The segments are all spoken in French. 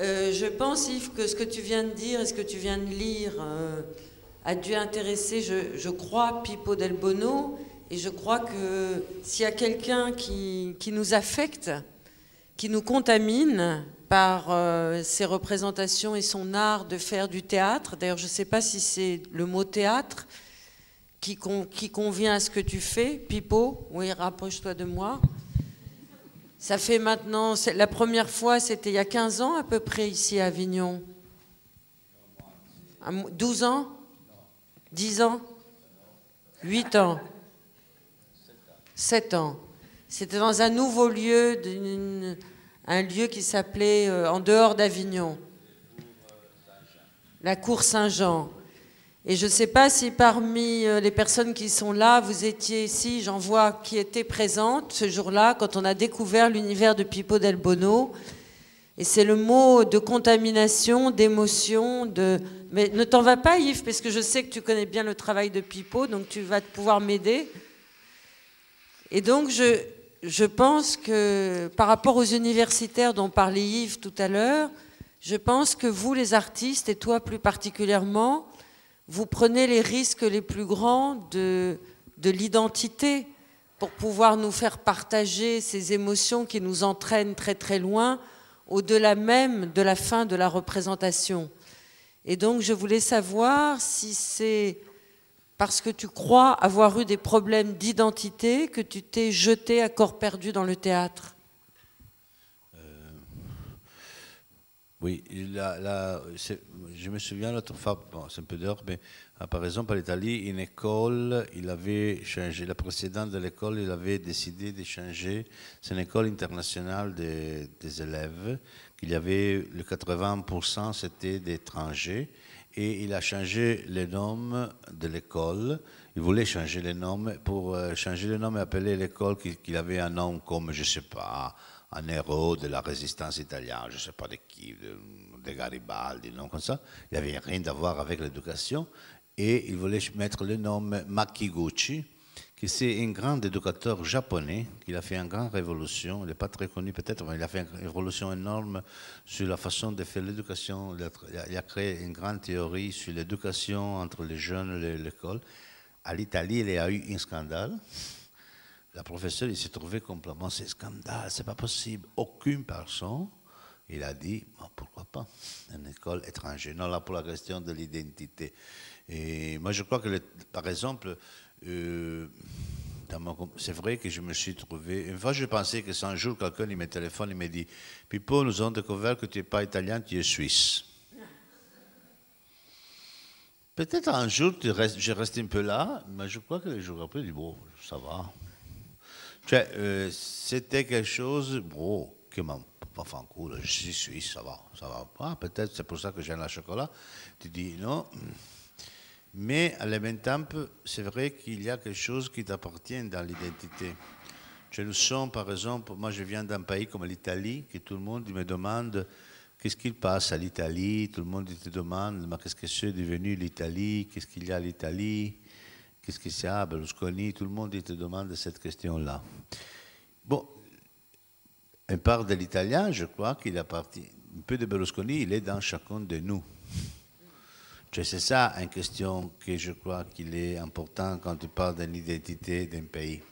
Euh, je pense, Yves, que ce que tu viens de dire et ce que tu viens de lire euh, a dû intéresser, je, crois, Pippo Del Bono. Et je crois que s'il y a quelqu'un qui, nous affecte, qui nous contamine par euh, ses représentations et son art de faire du théâtre, d'ailleurs je ne sais pas si c'est le mot théâtre qui, qui, convient à ce que tu fais, Pipo, oui, rapproche-toi de moi. Ça fait maintenant, la première fois, c'était il y a 15 ans à peu près ici à Avignon. 12 ans 10 ans 8 ans 7 ans. C'était dans un nouveau lieu, un lieu qui s'appelait euh, en dehors d'Avignon. La cour Saint-Jean. Et je ne sais pas si parmi euh, les personnes qui sont là, vous étiez ici, j'en vois qui étaient présentes ce jour-là quand on a découvert l'univers de Pippo Del Bono. Et c'est le mot de contamination, d'émotion, de... Mais ne t'en va pas Yves, parce que je sais que tu connais bien le travail de Pippo, donc tu vas pouvoir m'aider. Et donc je, je pense que par rapport aux universitaires dont parlait Yves tout à l'heure, je pense que vous les artistes, et toi plus particulièrement, vous prenez les risques les plus grands de, de l'identité pour pouvoir nous faire partager ces émotions qui nous entraînent très très loin, au-delà même de la fin de la représentation. Et donc je voulais savoir si c'est parce que tu crois avoir eu des problèmes d'identité que tu t'es jeté à corps perdu dans le théâtre. Oui, je me souviens, l'autre fois, c'est un peu dehors, mais ah, par exemple, à l'Italie, une école, il avait changé, la précédente de l'école, il avait décidé de changer, c'est une école internationale des, des élèves, qu'il y avait, le 80% c'était d'étrangers, et il a changé le nom de l'école, il voulait changer le nom, pour euh, changer le nom et appeler l'école qu'il avait un nom comme, je ne sais pas, un héros de la résistance italienne, je ne sais pas de qui, de, Garibaldi, non comme ça. Il n'avait rien à voir avec l'éducation. Et il voulait mettre le nom Makiguchi, qui c'est un grand éducateur japonais, qui a fait une grande révolution. Il n'est pas très connu peut-être, mais il a fait une révolution énorme sur la façon de faire l'éducation. Il a créé une grande théorie sur l'éducation entre les jeunes et l'école. À l'Italie, il y a eu un scandale la professeure, il s'est trouvé complètement, c'est scandale, c'est pas possible. Aucune personne, il a dit, pourquoi pas, une école étrangère. Non, là, pour la question de l'identité. Et moi, je crois que, par exemple, euh, c'est vrai que je me suis trouvé. Une fois, je pensais que c'est un jour, quelqu'un il me téléphone, il me dit Pippo, nous avons découvert que tu n'es pas italien, tu es suisse. Peut-être un jour, je reste un peu là, mais je crois que le jour après, je dis Bon, ça va. Euh, c'était quelque chose, bon, que m'a pas fait un je suis suisse, ça va, ça va peut-être c'est pour ça que j'aime le chocolat. Tu dis non. Mais à la même temps, c'est vrai qu'il y a quelque chose qui t'appartient dans l'identité. je le sens par exemple, moi je viens d'un pays comme l'Italie, que tout le monde me demande qu'est-ce qu'il passe à l'Italie, tout le monde te demande, mais qu'est-ce que c'est devenu l'Italie, qu'est-ce qu'il y a à l'Italie qu'est-ce que c'est ah, Berlusconi Tout le monde te demande cette question-là. Bon, un part de l'italien, je crois qu'il a parti. Un peu de Berlusconi, il est dans chacun de nous. C'est ça une question que je crois qu'il est important quand tu parles de l'identité d'un pays.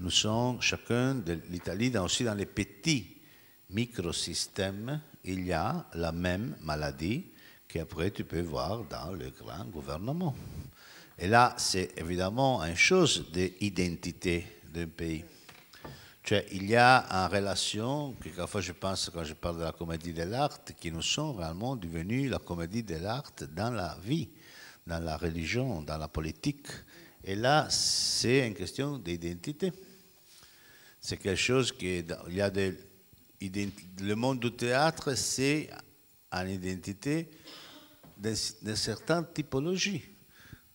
Nous sommes chacun de l'Italie, aussi dans les petits microsystèmes, il y a la même maladie qu'après tu peux voir dans le grand gouvernement. Et là, c'est évidemment une chose d'identité d'un pays. il y a une relation, quelquefois je pense quand je parle de la comédie de l'art, qui nous sont réellement devenus la comédie de l'art dans la vie, dans la religion, dans la politique. Et là, c'est une question d'identité. C'est quelque chose qui. Il y a le monde du théâtre, c'est une identité d'une certaine typologie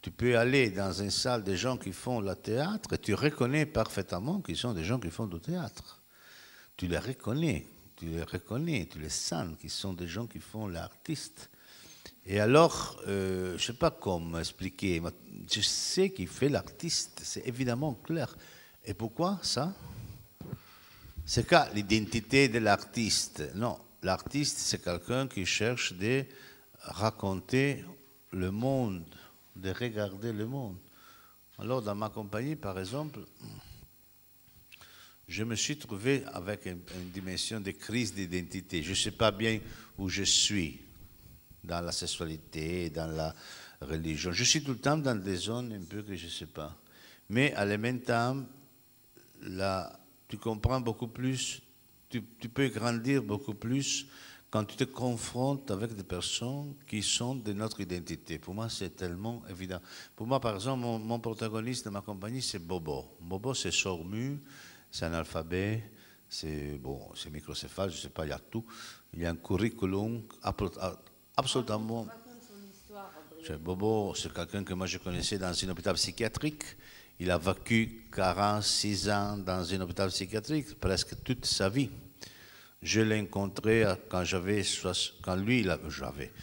tu peux aller dans une salle des gens qui font le théâtre et tu reconnais parfaitement qu'ils sont des gens qui font du théâtre. Tu les reconnais, tu les reconnais, tu les sens qu'ils sont des gens qui font l'artiste. Et alors, euh, je ne sais pas comment expliquer, mais je sais qui fait l'artiste, c'est évidemment clair. Et pourquoi ça C'est quoi l'identité de l'artiste Non, l'artiste, c'est quelqu'un qui cherche de raconter le monde de regarder le monde. Alors, dans ma compagnie, par exemple, je me suis trouvé avec une, dimension de crise d'identité. Je ne sais pas bien où je suis dans la sexualité, dans la religion. Je suis tout le temps dans des zones un peu que je ne sais pas. Mais à la même temps, là, tu comprends beaucoup plus, tu, tu peux grandir beaucoup plus quand tu te confrontes avec des personnes qui sont de notre identité. Pour moi, c'est tellement évident. Pour moi, par exemple, mon, protagoniste de ma compagnie, c'est Bobo. Bobo, c'est sormu, c'est alphabet, c'est bon, microcéphale, je ne sais pas, il y a tout. Il y a un curriculum absolument... Bobo, c'est quelqu'un que moi je connaissais dans un hôpital psychiatrique. Il a vécu 46 ans dans un hôpital psychiatrique, presque toute sa vie. Je l'ai rencontré quand j'avais, quand lui, il avait, j'avais,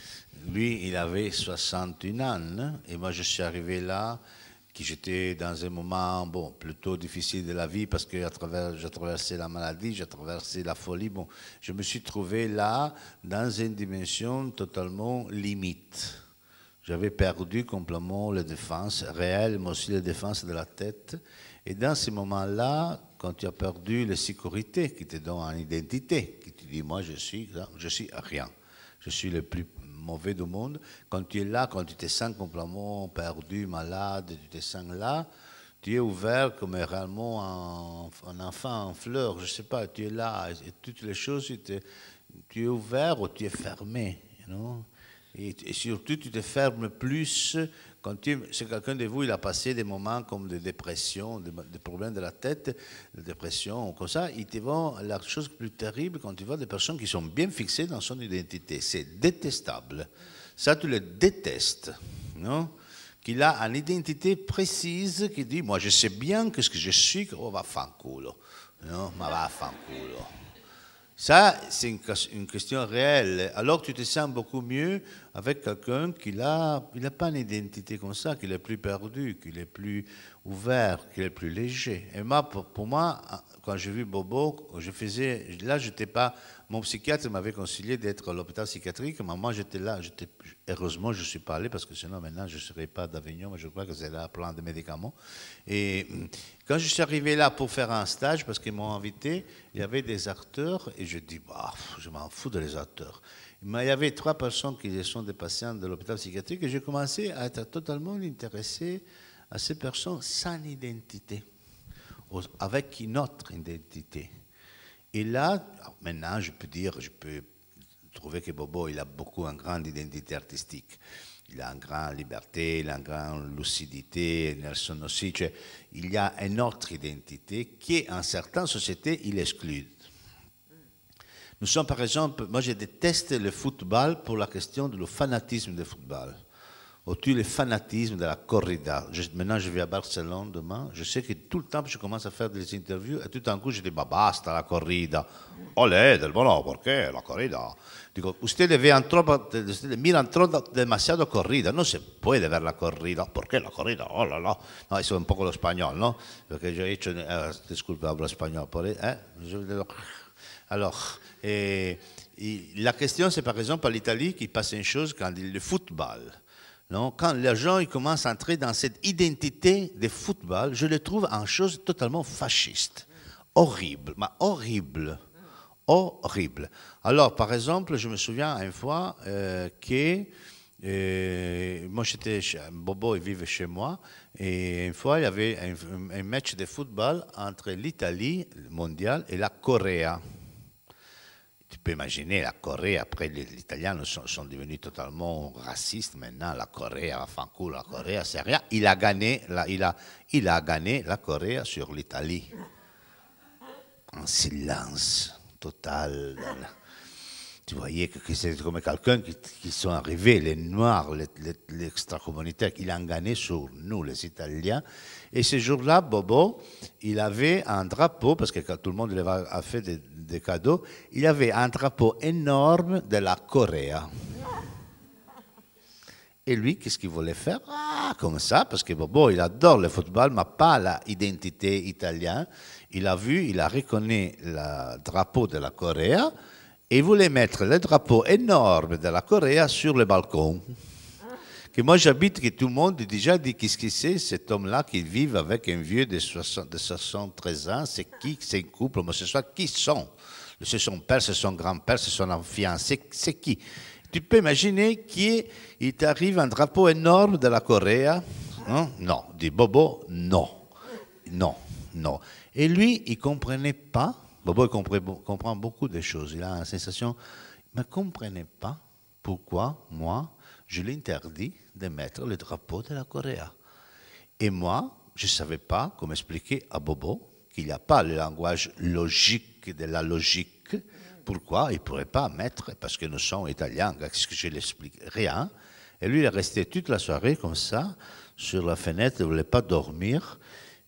lui, il avait 61 ans, hein. et moi, je suis arrivé là, qui j'étais dans un moment, bon, plutôt difficile de la vie, parce que à travers, j'ai traversé la maladie, j'ai traversé la folie, bon, je me suis trouvé là, dans une dimension totalement limite. J'avais perdu complètement les défenses réelles, mais aussi les défenses de la tête. Et dans ce moment-là, quand tu as perdu la sécurité qui te donne une identité, qui te dit moi je suis, je suis rien, je suis le plus mauvais du monde. Quand tu es là, quand tu te sens complètement perdu, malade, tu te sens là, tu es ouvert comme réellement un, enfant en fleur, je sais pas, tu es là, et toutes les choses, tu, es ouvert ou tu es fermé, et, et, surtout tu te fermes plus quand quelqu'un de vous, il a passé des moments comme des dépressions, des, problèmes de la tête, des dépressions, comme ça, il te voit la chose plus terrible quand tu vois des personnes qui sont bien fixées dans son identité. C'est détestable. Ça, tu le détestes, non Qu'il a une identité précise qui dit, moi, je sais bien que ce que je suis, oh, va faire culo. Non, va faire culo. Ça, c'est une, question réelle. Alors tu te sens beaucoup mieux avec quelqu'un qui n'a pas une identité comme ça, qui est plus perdu, qui est plus ouvert, qui est plus léger. Et moi, pour, pour moi, quand j'ai vu Bobo, je faisais, là, je n'étais pas mon psychiatre m'avait conseillé d'être à l'hôpital psychiatrique, mais moi j'étais là. heureusement, je suis pas allé parce que sinon maintenant je ne serais pas d'Avignon, mais je crois que c'est là plein de médicaments. Et mm, quand je suis arrivé là pour faire un stage, parce qu'ils m'ont invité, il y avait des acteurs et je dis, bah, je m'en fous de les acteurs. Mais il y avait trois personnes qui sont des patients de l'hôpital psychiatrique et j'ai commencé à être totalement intéressé à ces personnes sans identité, avec une autre identité. Et là, maintenant, je peux dire, je peux trouver que Bobo, il a beaucoup une grande identité artistique. Il a une grande liberté, il a une grande lucidité, Nelson aussi. il y a une autre identité qui, en certaines sociétés, il exclut. Nous sommes, par exemple, moi je déteste le football pour la question du fanatisme du football au-dessus le fanatisme de la corrida. maintenant, je vais à Barcelone demain. Je sais que tout le temps, je commence à faire des interviews et tout d'un coup, je dis bah, basta la corrida. Olé, del bono, pourquoi la corrida? Dico, ustedes vean troppo, miran troppo demasiado corrida. Non se puede ver la corrida. Perché la corrida? Oh là là. No, eso un peu lo non ¿no? Perché già he hecho, eh, ah, disculpe, l'espagnol, español. Eh? Alors, eh, la question, c'est par exemple à l'Italie qui passe une chose quand il le football. Non, quand les gens ils commencent à entrer dans cette identité de football, je le trouve en chose totalement fasciste. Horrible, mais horrible. Horrible. Alors, par exemple, je me souviens une fois euh, que euh, moi j'étais Bobo, il vivait chez moi, et une fois il y avait un, un match de football entre l'Italie mondiale et la Corée. Peut imaginer, la Corée, après, les Italiens sont, devenus totalement racistes maintenant. La Corée, la fancourt la Corée, c'est rien. Il a gagné, la, il, a, il a gagné la Corée sur l'Italie. En silence total. Vous voyez que, c'est comme quelqu'un qui, sont arrivés, les Noirs, les, les, extra gagné sur nous, les Italiens. Et ce jour-là, Bobo, il avait un drapeau, parce que tout le monde lui a fait des, cadeaux, il avait un drapeau énorme de la Corée. Et lui, qu'est-ce qu'il voulait faire Ah, comme ça, parce que Bobo, il adore le football, mais pas l'identité italienne. Il a vu, il a reconnu le drapeau de la Corée et voulait mettre le drapeau énorme de la Corée sur le balcon. Que moi j'habite, que tout le monde déjà dit qu'est-ce que c'est cet homme-là qui vit avec un vieux de, 60, de 73 ans, c'est qui, c'est un couple qu'est-ce soit qui sont C'est son père, c'est son grand-père, c'est son enfant, c'est qui Tu peux imaginer qui il t'arrive un drapeau énorme de la Corée hein? Non, dit Bobo, non. Non, non. Et lui, il comprenait pas Bobo comprend beaucoup de choses. Il a la sensation, il ne comprenait pas pourquoi moi, je l'interdis de mettre le drapeau de la Corée. Et moi, je ne savais pas comment expliquer à Bobo qu'il n'y a pas le langage logique de la logique. Pourquoi il ne pourrait pas mettre, parce que nous sommes italiens, qu'est-ce que je l'explique Rien. Et lui, il est resté toute la soirée comme ça, sur la fenêtre, il ne voulait pas dormir.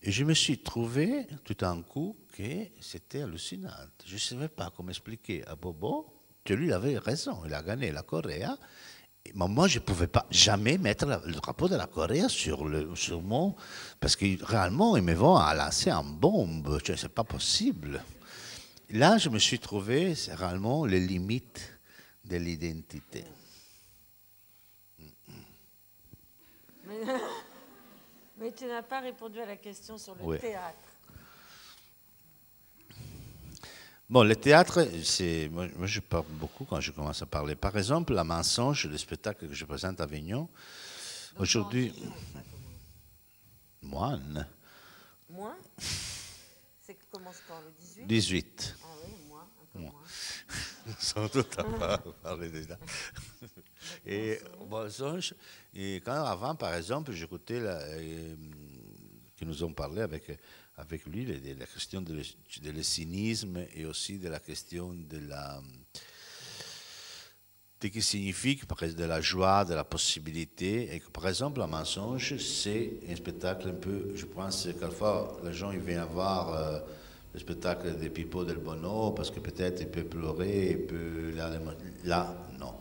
Et je me suis trouvé, tout d'un coup, c'était hallucinant. Je ne savais pas comment expliquer à Bobo que lui avait raison, il a gagné la Corée. Mais moi, je ne pouvais pas jamais mettre le drapeau de la Corée sur, le, sur mon... Parce que réellement, ils me vont à lancer en bombe. Ce n'est pas possible. Là, je me suis trouvé, c'est réellement les limites de l'identité. Mais, tu n'as pas répondu à la question sur le théâtre. Bon, le théâtre, c'est moi, je parle beaucoup quand je commence à parler. Par exemple, La mensonge, le spectacle que je présente à Avignon. Aujourd'hui. Moine. Moine C'est que commence par le 18 18. Ah oui, moi, un peu moins. Sans doute à parler de ça. Et mensonge, et quand avant, par exemple, j'écoutais, euh, qui nous ont parlé avec avec lui la question de le, cynisme et aussi de la question de la ce qui signifie de la joie, de la possibilité. Et que, par exemple, un mensonge, c'est un spectacle un peu, je pense, fois, les gens ils viennent voir euh, le spectacle des pipeaux del Bono parce que peut-être ils peut pleurer, il peut... Là, là, non.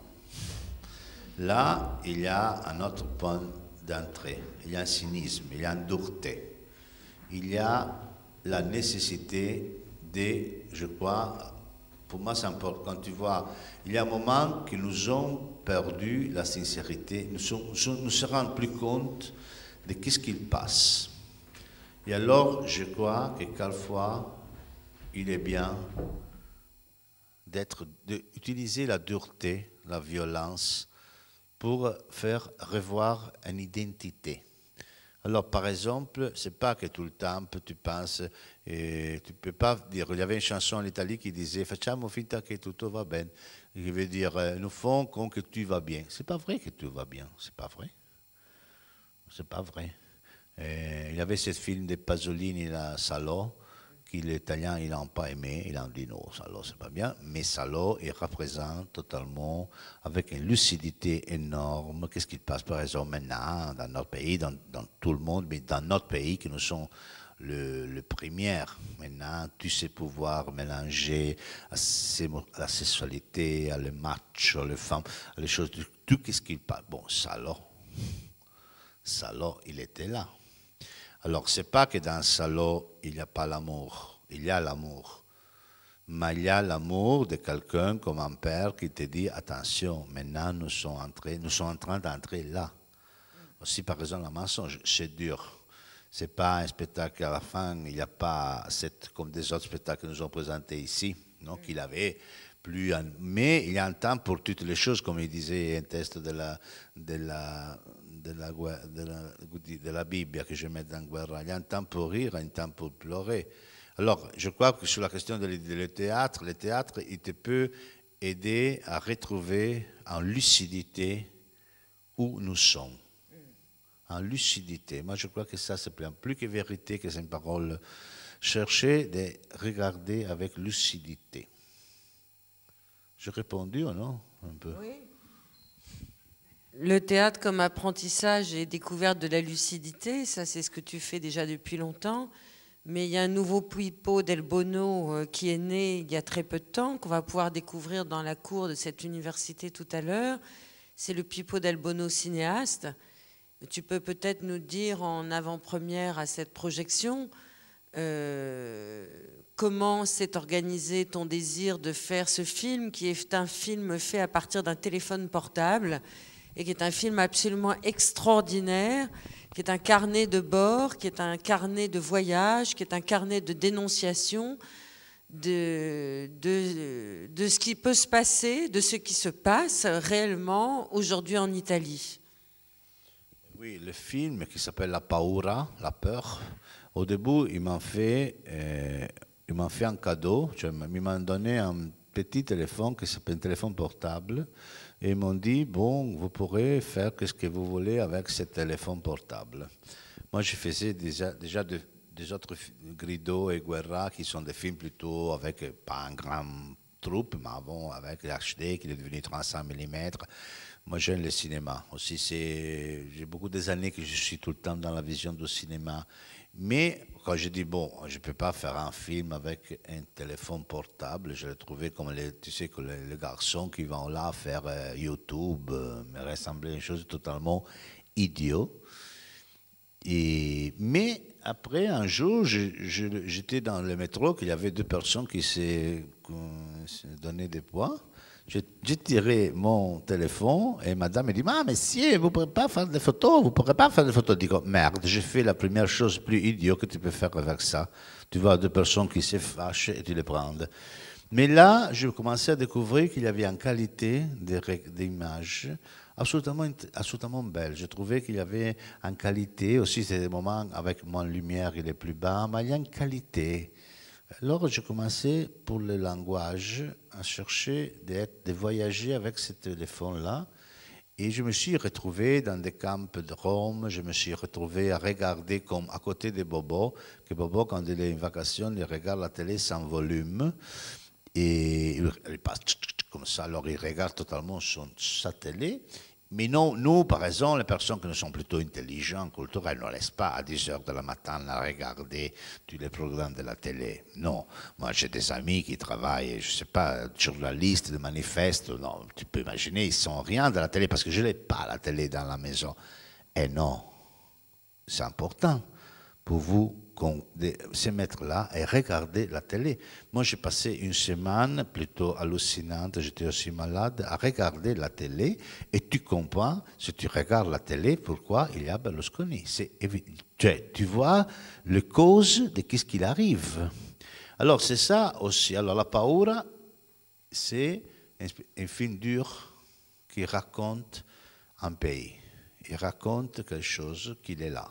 Là, il y a un autre point d'entrée, il y a un cynisme, il y a une dureté il y a la nécessité de, je crois, pour moi c'est important, quand tu vois, il y a un moment que nous avons perdu la sincérité, nous ne nous, rendons plus compte de quest ce qu'il passe. Et alors, je crois que quelquefois, il est bien d'être, d'utiliser la dureté, la violence, pour faire revoir une identité. Alors, par exemple, c'est pas que tout le temps tu penses, et tu peux pas dire. Il y avait une chanson en Italie qui disait Facciamo finta che tutto va bene. Qui veut dire euh, Nous font comme que tu vas bien. C'est pas vrai que tu vas bien. C'est pas vrai. C'est pas vrai. Euh, il y avait ce film de Pasolini, La Salo, que les Italiens ils n'ont pas aimé, ils ont dit non, Salo c'est pas bien, mais Salo il représente totalement avec une lucidité énorme qu'est-ce qui se passe par exemple maintenant dans notre pays, dans, tout le monde, mais dans notre pays qui nous sont le, le premier maintenant, tu sais pouvoir mélanger à la sexualité, à le match, à les femmes, les choses, tout qu'est-ce qu'il passe. Bon, Salo, Salo il était là. Alors, c'est pas que dans salon il n'y a pas l'amour. Il y a l'amour. Mais il y a l'amour de quelqu'un comme un père qui te dit attention, maintenant nous sommes, entrés, nous sommes en train d'entrer là. Aussi, par exemple, la mensonge, c'est dur. Ce n'est pas un spectacle à la fin, il n'y a pas, comme des autres spectacles que nous ont présentés ici, non, qu'il avait plus. mais il y a un temps pour toutes les choses, comme il disait un test de la de la Bible que que je mets en guerre. Il y a un temps pour rire, un temps pour pleurer. Alors, je crois que sur la question du théâtre, le théâtre, il te peut aider à retrouver en lucidité où nous sommes. En lucidité. Moi, je crois que ça, c'est plus que vérité, que c'est une parole. Chercher de regarder avec lucidité. J'ai répondu ou non Un peu. Oui. Le théâtre comme apprentissage et découverte de la lucidité, ça c'est ce que tu fais déjà depuis longtemps. Mais il y a un nouveau Puipo d'El Bono euh, qui est né il y a très peu de temps, qu'on va pouvoir découvrir dans la cour de cette université tout à l'heure. C'est le pipeau d'El Bono cinéaste. Tu peux peut-être nous dire en avant-première à cette projection euh, comment s'est organisé ton désir de faire ce film, qui est un film fait à partir d'un téléphone portable et qui est un film absolument extraordinaire, qui est un carnet de bord, qui est un carnet de voyage, qui est un carnet de dénonciation de, de ce qui peut se passer, de ce qui se passe réellement aujourd'hui en Italie. Oui, le film qui s'appelle La paura, la peur, au début, il m'en fait, euh, il m'a fait un cadeau, il m'a donné un petit téléphone qui s'appelle un téléphone portable et ils m'ont dit, bon, vous pourrez faire ce que vous voulez avec ce téléphone portable. Moi, je faisais déjà, déjà des autres, Grido et Guerra, qui sont des films plutôt avec euh, pas un grand troupe, mais bon, avec l'HD qui est devenu 300 mm. Moi, j'aime le cinéma. Aussi, c'est, j'ai beaucoup des années que je suis tout le temps dans la vision du cinéma mais quand j'ai dit, bon, je ne peux pas faire un film avec un téléphone portable, je l'ai trouvé comme les, tu sais, que les, garçons qui vont là faire euh, YouTube, euh, me ressemblait à une chose totalement idiot. Et, mais après, un jour, j'étais dans le métro, qu'il y avait deux personnes qui se donnaient des poids. J'ai tiré mon téléphone et madame me dit Ah, monsieur, vous ne pourrez pas faire des photos, vous ne pourrez pas faire des photos. Je dis oh, Merde, j'ai fait la première chose plus idiote que tu peux faire avec ça. Tu vois deux personnes qui se fâchent et tu les prends. Mais là, je commençais à découvrir qu'il y avait une qualité d'image absolument, absolument belle. Je trouvais qu'il y avait une qualité, aussi c'est des moments avec moins lumière, il est plus bas, mais il y a une qualité alors j'ai commencé pour le langage à chercher de voyager avec ce téléphone-là. Et je me suis retrouvé dans des camps de Rome, je me suis retrouvé à regarder comme à côté de Bobo, que Bobo, quand il est en vacation, il regarde la télé sans volume. Et il passe comme ça, alors il regarde totalement son, sa télé. Mais non, nous, par exemple, les personnes qui ne sont plutôt intelligentes, culturelles, ne laissent pas à 10 heures de la matin à regarder tous les programmes de la télé. Non. Moi, j'ai des amis qui travaillent, je ne sais pas, sur la liste de manifestes. Non, tu peux imaginer, ils sont rien de la télé parce que je n'ai pas la télé dans la maison. Et eh non, c'est important pour vous de se mettre là et regarder la télé. Moi, j'ai passé une semaine plutôt hallucinante, j'étais aussi malade, à regarder la télé et tu comprends, si tu regardes la télé, pourquoi il y a Berlusconi. C'est Tu vois les causes de ce qu'il arrive. Alors, c'est ça aussi. Alors, La Paura, c'est un film dur qui raconte un pays. Il raconte quelque chose qu'il est là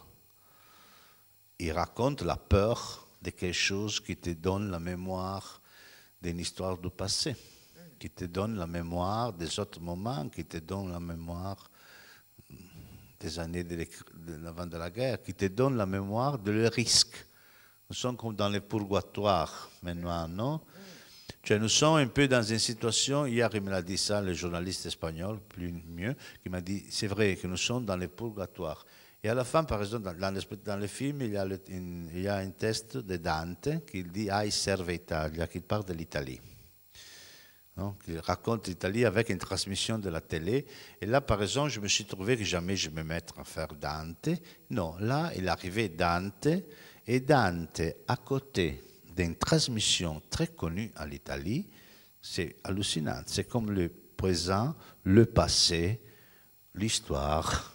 il raconte la peur de quelque chose qui te donne la mémoire d'une histoire du passé, qui te donne la mémoire des autres moments, qui te donne la mémoire des années avant de la guerre, qui te donne la mémoire de le risque. Nous sommes comme dans les purgatoires maintenant, non nous sommes un peu dans une situation, hier il me dit ça, le journaliste espagnol, plus mieux, qui m'a dit, c'est vrai que nous sommes dans les purgatoires ». Et à la fin, par exemple, dans, le, dans film, il y, a un test de Dante qui dit I serve Italia, qui parle de l'Italie. Il raconte l'Italie avec une transmission de la télé. Et là, par exemple, je me suis trouvé que jamais je me mettre à faire Dante. Non, là, il arrivait Dante, et Dante, à côté d'une transmission très connue à l'Italie, c'est hallucinant. C'est comme le présent, le passé, l'histoire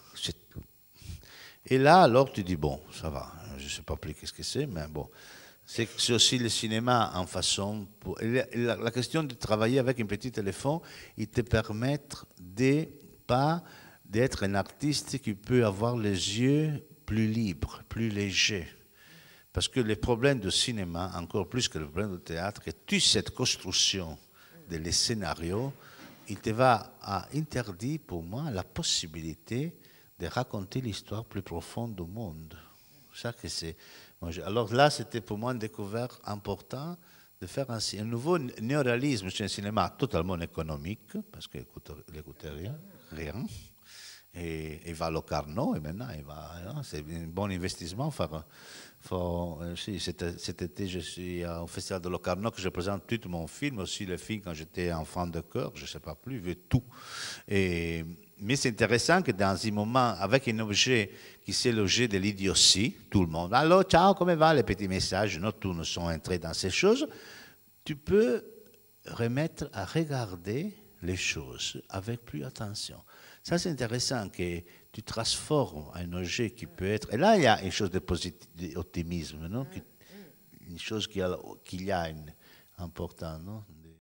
et là, alors tu dis, bon, ça va, hein, je ne sais pas plus qu'est-ce que c'est, mais bon. C'est aussi le cinéma en façon. Pour... La, question de travailler avec un petit téléphone, il te permet de pas d'être un artiste qui peut avoir les yeux plus libres, plus légers. Parce que le problème du cinéma, encore plus que le problème du théâtre, que toute cette construction des scénarios, il te va à interdire pour moi la possibilité de raconter l'histoire plus profonde du monde. Ça que c'est. Alors là, c'était pour moi une découverte importante de faire un, un nouveau néoréalisme. C'est un cinéma totalement économique, parce qu'il n'écoutait rien, rien. Et il va à Locarno et maintenant, hein, c'est un bon investissement. Euh, cet, été, je suis au Festival de Locarno que je présente tout mon film, aussi le film quand j'étais enfant de cœur, je ne sais pas plus, vu tout. Et mais c'est intéressant que dans un moment, avec un objet qui s'est logé de l'idiotie, tout le monde, allô, ciao, comment va, les petits messages nocturnes sont entrés dans ces choses, tu peux remettre à regarder les choses avec plus attention. Ça, c'est intéressant que tu transformes un objet qui peut être. Et là, il y a une chose de d'optimisme, non Une chose qu'il y a une non